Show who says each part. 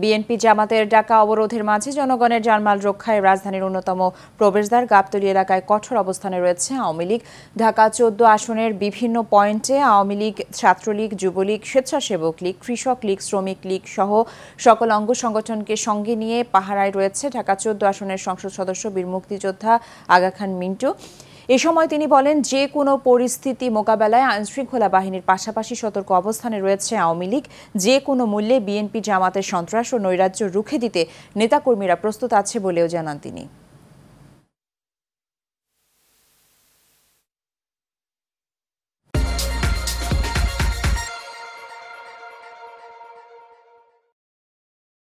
Speaker 1: BNP জামাতের ডাকা অবরোধের মাঝে জনগণের জানমাল রক্ষায় রাজধানীর অন্যতম প্রবেশদ্বার গাবতলী এলাকায় কঠোর অবস্থানে রয়েছে আওয়ামী লীগ ঢাকা চোদ্দ আসনের বিভিন্ন পয়েন্টে আওয়ামী লীগ ছাত্রলীগ যুবলীগ স্বেচ্ছাসেবক লীগ কৃষক লীগ শ্রমিক লীগ সহ সকল অঙ্গ সংগঠনকে সঙ্গে নিয়ে পাহারায় রয়েছে ঢাকা চোদ্দ আসনের সংসদ সদস্য বীর মুক্তিযোদ্ধা আগা খান মিন্টু এ সময় তিনি বলেন যে কোনো পরিস্থিতি মোকাবেলায় আইনশৃঙ্খলা বাহিনীর পাশাপাশি সতর্ক অবস্থানে রয়েছে আওয়ামী লীগ যে কোনো মূল্যে বিএনপি জামাতের সন্ত্রাস ও নৈরাজ্য রুখে দিতে নেতাকর্মীরা প্রস্তুত আছে বলেও জানান তিনি